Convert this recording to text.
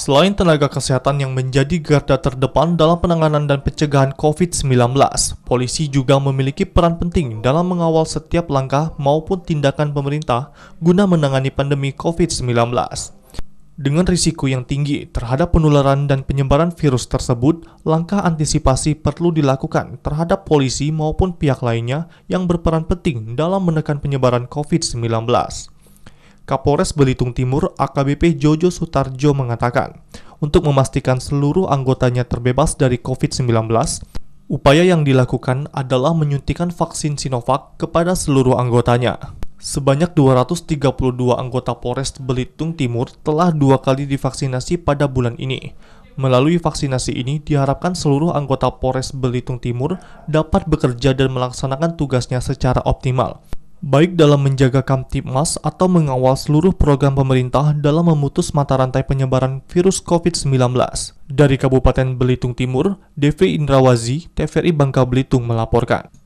Selain tenaga kesehatan yang menjadi garda terdepan dalam penanganan dan pencegahan COVID-19, polisi juga memiliki peran penting dalam mengawal setiap langkah maupun tindakan pemerintah guna menangani pandemi COVID-19. Dengan risiko yang tinggi terhadap penularan dan penyebaran virus tersebut, langkah antisipasi perlu dilakukan terhadap polisi maupun pihak lainnya yang berperan penting dalam menekan penyebaran COVID-19. Kapolres Belitung Timur AKBP Jojo Sutarjo mengatakan, untuk memastikan seluruh anggotanya terbebas dari COVID-19, upaya yang dilakukan adalah menyuntikan vaksin Sinovac kepada seluruh anggotanya. Sebanyak 232 anggota Polres Belitung Timur telah dua kali divaksinasi pada bulan ini. Melalui vaksinasi ini, diharapkan seluruh anggota Polres Belitung Timur dapat bekerja dan melaksanakan tugasnya secara optimal baik dalam menjaga Kamtipmas atau mengawal seluruh program pemerintah dalam memutus mata rantai penyebaran virus COVID-19. Dari Kabupaten Belitung Timur, Devi Indrawazi, TVRI Bangka Belitung melaporkan.